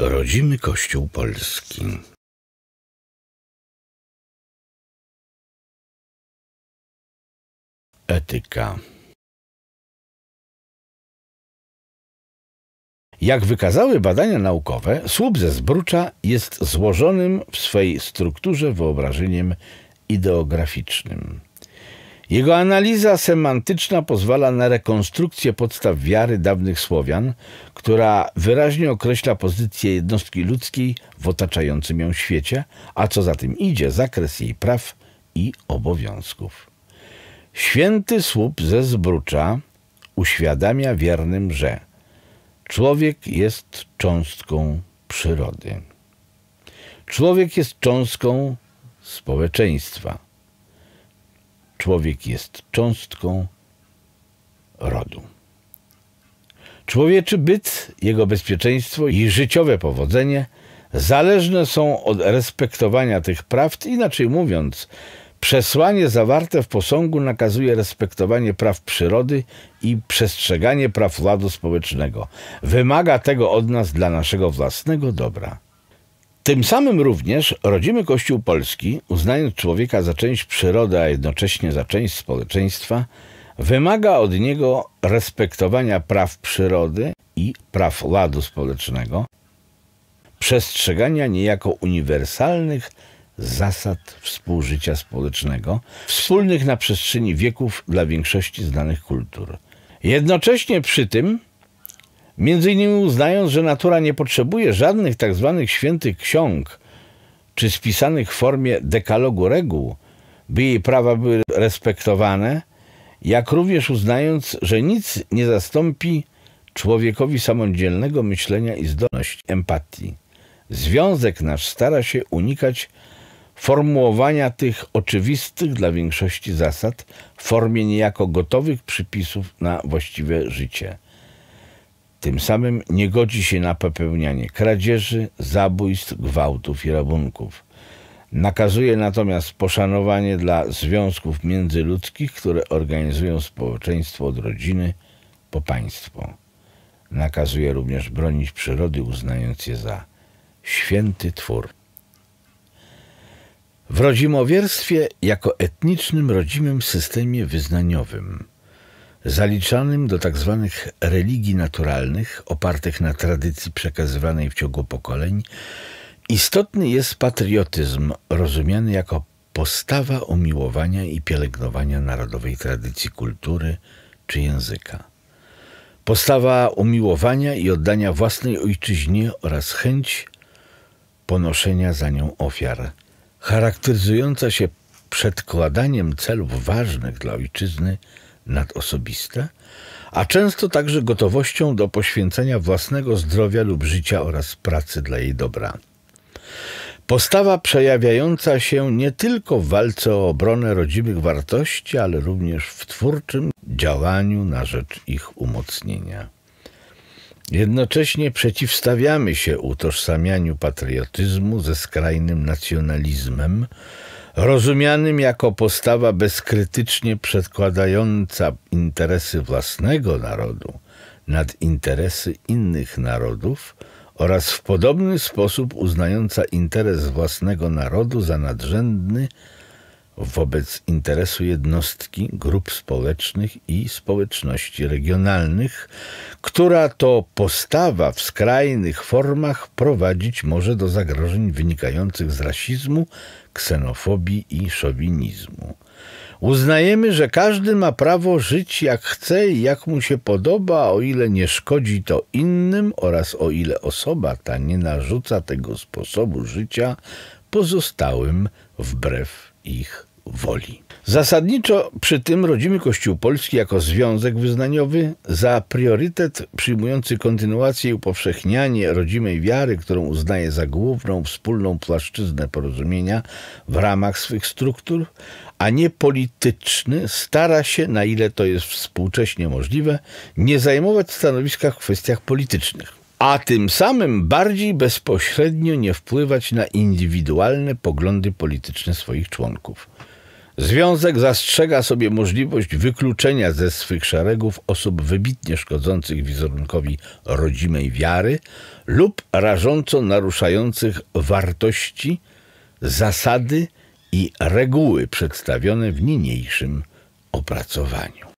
Rodzimy Kościół Polski. Etyka. Jak wykazały badania naukowe, słup ze zbrucza jest złożonym w swej strukturze wyobrażeniem ideograficznym. Jego analiza semantyczna pozwala na rekonstrukcję podstaw wiary dawnych Słowian, która wyraźnie określa pozycję jednostki ludzkiej w otaczającym ją świecie, a co za tym idzie, zakres jej praw i obowiązków. Święty słup ze Zbrucza uświadamia wiernym, że człowiek jest cząstką przyrody. Człowiek jest cząstką społeczeństwa człowiek jest cząstką rodu. Człowieczy byt, jego bezpieczeństwo i życiowe powodzenie zależne są od respektowania tych prawd, inaczej mówiąc, Przesłanie zawarte w posągu nakazuje respektowanie praw przyrody i przestrzeganie praw ładu społecznego. Wymaga tego od nas dla naszego własnego dobra. Tym samym również rodzimy Kościół Polski, uznając człowieka za część przyrody, a jednocześnie za część społeczeństwa, wymaga od niego respektowania praw przyrody i praw ładu społecznego, przestrzegania niejako uniwersalnych zasad współżycia społecznego, wspólnych na przestrzeni wieków dla większości znanych kultur. Jednocześnie przy tym Między innymi uznając, że natura nie potrzebuje żadnych tzw. Tak świętych ksiąg czy spisanych w formie dekalogu reguł, by jej prawa były respektowane, jak również uznając, że nic nie zastąpi człowiekowi samodzielnego myślenia i zdolności empatii. Związek nasz stara się unikać formułowania tych oczywistych dla większości zasad w formie niejako gotowych przypisów na właściwe życie. Tym samym nie godzi się na popełnianie kradzieży, zabójstw, gwałtów i rabunków. Nakazuje natomiast poszanowanie dla związków międzyludzkich, które organizują społeczeństwo od rodziny po państwo. Nakazuje również bronić przyrody, uznając je za święty twór. W rodzimowierstwie jako etnicznym rodzimym systemie wyznaniowym – zaliczanym do tzw. Tak religii naturalnych, opartych na tradycji przekazywanej w ciągu pokoleń, istotny jest patriotyzm, rozumiany jako postawa umiłowania i pielęgnowania narodowej tradycji kultury czy języka. Postawa umiłowania i oddania własnej ojczyźnie oraz chęć ponoszenia za nią ofiar, charakteryzująca się przedkładaniem celów ważnych dla ojczyzny nadosobiste, a często także gotowością do poświęcenia własnego zdrowia lub życia oraz pracy dla jej dobra. Postawa przejawiająca się nie tylko w walce o obronę rodzimych wartości, ale również w twórczym działaniu na rzecz ich umocnienia. Jednocześnie przeciwstawiamy się utożsamianiu patriotyzmu ze skrajnym nacjonalizmem, rozumianym jako postawa bezkrytycznie przedkładająca interesy własnego narodu nad interesy innych narodów oraz w podobny sposób uznająca interes własnego narodu za nadrzędny wobec interesu jednostki, grup społecznych i społeczności regionalnych, która to postawa w skrajnych formach prowadzić może do zagrożeń wynikających z rasizmu, ksenofobii i szowinizmu. Uznajemy, że każdy ma prawo żyć jak chce i jak mu się podoba, o ile nie szkodzi to innym oraz o ile osoba ta nie narzuca tego sposobu życia pozostałym wbrew ich woli. Zasadniczo przy tym rodzimy Kościół Polski jako związek wyznaniowy za priorytet przyjmujący kontynuację i upowszechnianie rodzimej wiary, którą uznaje za główną wspólną płaszczyznę porozumienia w ramach swych struktur, a nie polityczny, stara się, na ile to jest współcześnie możliwe, nie zajmować stanowiska w kwestiach politycznych a tym samym bardziej bezpośrednio nie wpływać na indywidualne poglądy polityczne swoich członków. Związek zastrzega sobie możliwość wykluczenia ze swych szeregów osób wybitnie szkodzących wizerunkowi rodzimej wiary lub rażąco naruszających wartości, zasady i reguły przedstawione w niniejszym opracowaniu.